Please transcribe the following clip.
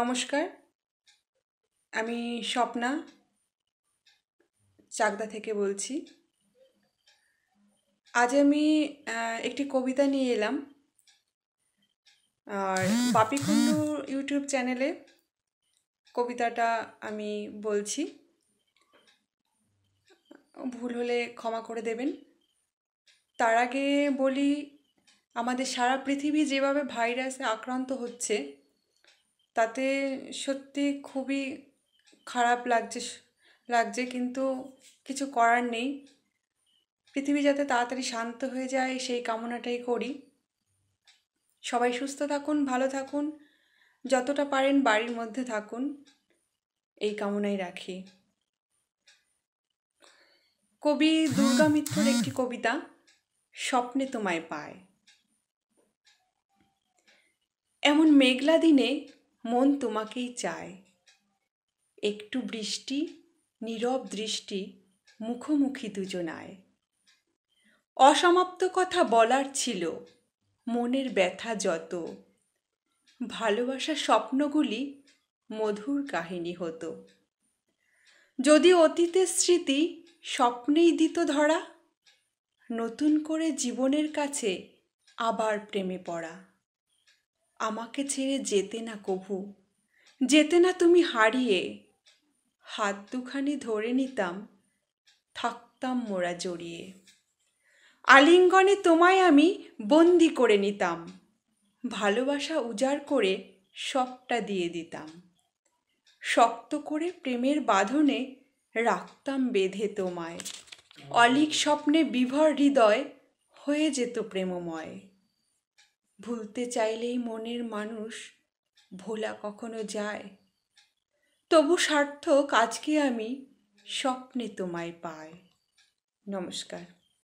নমস্কার আমি স্বপ্না চাকদা থেকে বলছি আজ আমি একটি কবিতা নিয়ে এলাম আর বাপিকুণ্ডু ইউটিউব চ্যানেলে কবিতাটা আমি বলছি ভুল হলে ক্ষমা করে দেবেন তার আগে বলি আমাদের সারা পৃথিবী যেভাবে ভাইরাসে আক্রান্ত হচ্ছে তাতে সত্যি খুবই খারাপ লাগছে লাগছে কিন্তু কিছু করার নেই পৃথিবী যাতে তাড়াতাড়ি শান্ত হয়ে যায় সেই কামনাটাই করি সবাই সুস্থ থাকুন ভালো থাকুন যতটা পারেন বাড়ির মধ্যে থাকুন এই কামনাই রাখি কবি দুর্গা মিত্রর একটি কবিতা স্বপ্নে তোমায় পায় এমন মেঘলা দিনে মন তোমাকেই চায় একটু বৃষ্টি নীরব দৃষ্টি মুখোমুখি দুজনায় অসমাপ্ত কথা বলার ছিল মনের ব্যথা যত ভালোবাসা স্বপ্নগুলি মধুর কাহিনী হতো যদি অতীতের স্মৃতি স্বপ্নেই দিত ধরা নতুন করে জীবনের কাছে আবার প্রেমে পড়া আমাকে ছেড়ে যেতে না কভু যেতে না তুমি হারিয়ে হাত দুখানি ধরে নিতাম থাকতাম মোরা জড়িয়ে আলিঙ্গনে তোমায় আমি বন্দি করে নিতাম ভালোবাসা উজাড় করে সবটা দিয়ে দিতাম শক্ত করে প্রেমের বাঁধনে রাখতাম বেঁধে তোমায় অলিক স্বপ্নে বিভর হৃদয় হয়ে যেত প্রেমময় ভুলতে চাইলেই মনের মানুষ ভোলা কখনো যায় তবু সার্থক আজকে আমি স্বপ্নে তোমায় পাই নমস্কার